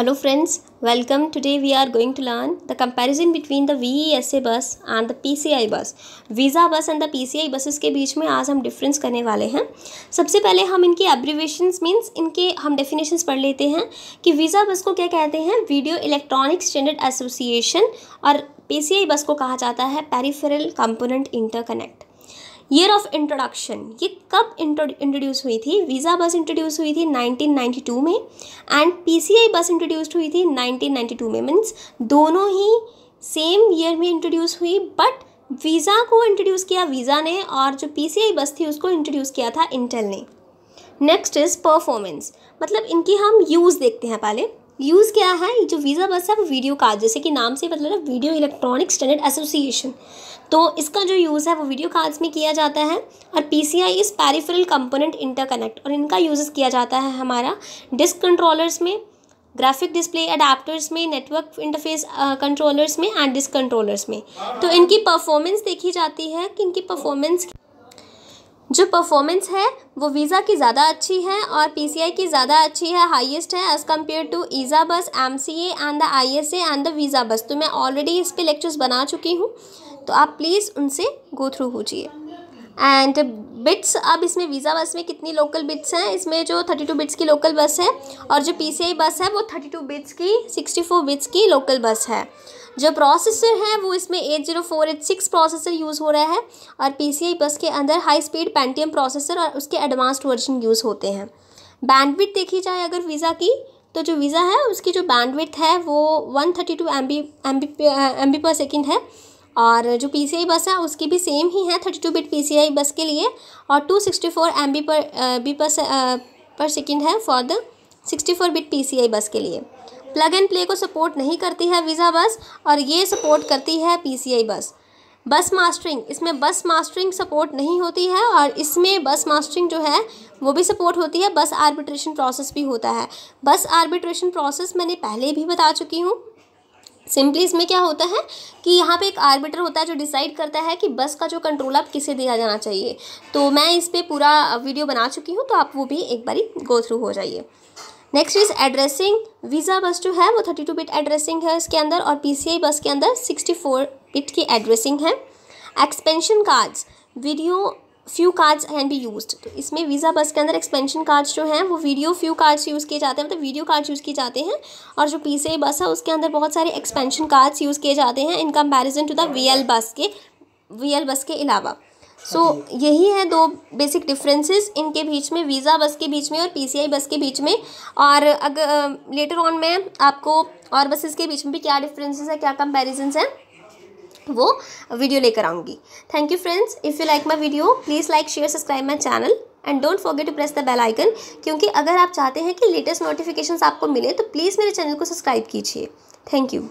Hello friends, welcome. Today we are going to learn the comparison between the VESA bus and the PCI bus. Visa bus and the PCI buses के बीच में आज हम difference करने वाले हैं सबसे पहले हम इनकी abbreviations means इनके हम definitions पढ़ लेते हैं कि Visa bus को क्या कहते हैं Video Electronic Standard Association और PCI bus को कहा जाता है Peripheral Component Interconnect. Year of introduction ये कब इंट्रोड्यूस हुई थी वीज़ा बस इंट्रोड्यूस हुई थी 1992 में एंड पीसीआई बस इंट्रोड्यूस्ड हुई थी 1992 में मीन्स दोनों ही सेम ईयर में इंट्रोड्यूस हुई बट वीज़ा को इंट्रोड्यूस किया वीज़ा ने और जो पीसीआई बस थी उसको इंट्रोड्यूस किया था इंटेल ने नेक्स्ट इज़ परफॉर्मेंस मतलब इनकी हम यूज़ देखते हैं पहले यूज़ क्या है जो वीज़ा बस है वो वीडियो कार्ड जैसे कि नाम से मतलब वीडियो इलेक्ट्रॉनिक स्टैंडर्ड एसोसिएशन तो इसका जो यूज़ है वो वीडियो कार्ड्स में किया जाता है और P C I is peripheral component interconnect और इनका यूज़ किया जाता है हमारा डिस्क कंट्रोलर्स में ग्राफिक डिस्प्ले अडाप्टर्स में नेटवर्क इंटरफेस कंट्रोलर्स में एंड डिस्क कंट्रोलर्स में तो इनकी परफॉर्मेंस देखी जाती है कि इनकी परफॉर्मेंस जो परफॉर्मेंस है वो वीज़ा की ज़्यादा अच्छी है और पी की ज़्यादा अच्छी है हाईएस्ट है as compare to EISA bus M C and the I S and the VESA bus तो मैं ऑलरेडी इस पर लेक्चर्स बना चुकी हूँ तो आप प्लीज़ उनसे गो थ्रू होजिए एंड बिट्स अब इसमें वीज़ा बस में कितनी लोकल बिट्स हैं इसमें जो थर्टी टू बिट्स की लोकल बस है और जो पी सी आई बस है वो थर्टी टू बिट्स की सिक्सटी फोर बिट्स की लोकल बस है जो प्रोसेसर है वो इसमें eight zero four eight six processor use हो रहा है और पी बस के अंदर हाई स्पीड पेंटीएम प्रोसेसर और उसके एडवांस्ड वर्जन यूज़ होते हैं बैंडविथ देखी जाए अगर वीज़ा की तो जो वीज़ा है उसकी जो बैंडविथ है वो one thirty two MB B M B M B पर सेकेंड है और जो पी सी आई बस है उसकी भी सेम ही है thirty two bit P C I bus के लिए और two sixty four MB B B per per पर सेकेंड है for the sixty four bit P C I bus के लिए प्लग एंड प्ले को सपोर्ट नहीं करती है वीज़ा बस और ये सपोर्ट करती है पीसीआई बस बस मास्टरिंग इसमें बस मास्टरिंग सपोर्ट नहीं होती है और इसमें बस मास्टरिंग जो है वो भी सपोर्ट होती है बस आर्बिट्रेशन प्रोसेस भी होता है बस आर्बिट्रेशन प्रोसेस मैंने पहले भी बता चुकी हूँ सिंपली इसमें क्या होता है कि यहाँ पे एक आर्बिटर होता है जो डिसाइड करता है कि बस का जो कंट्रोल आप किसे दिया जाना चाहिए तो मैं इस पर पूरा वीडियो बना चुकी हूँ तो आप वो भी एक बारी गो थ्रू हो जाइए नेक्स्ट इज एड्रेसिंग वीज़ा बस जो है वो थर्टी टू बिट एड्रेसिंग है इसके अंदर और पी सी आई बस के अंदर सिक्सटी फोर बिट की एड्रेसिंग है expansion cards video few cards can be use तो इसमें वीज़ा बस के अंदर एक्सपेंशन कार्ड्स जो हैं वो वीडियो फ्यू कार्ड्स यूज़ किए जाते हैं मतलब वीडियो कार्ड्स यूज़ किए जाते हैं और जो पी सी आई बस है उसके अंदर बहुत सारे एक्सपेंशन कार्ड्स यूज़ किए जाते हैं in comparison to the V L bus के वी एल बस के अलावा सो यही है दो बेसिक डिफरेंसेस इनके बीच में वीज़ा बस के बीच में और पीसीआई बस के बीच में और अगर लेटर ऑन में आपको और बसेस के बीच में भी क्या डिफरेंसेस है क्या कंपेरिजन्स हैं वो वीडियो लेकर आऊँगी thank you friends if you like my video please like share subscribe my channel and don't forget to press the bell icon क्योंकि अगर आप चाहते हैं कि लेटेस्ट नोटिफिकेशंस आपको मिले तो प्लीज़ मेरे चैनल को सब्सक्राइब कीजिए थैंक यू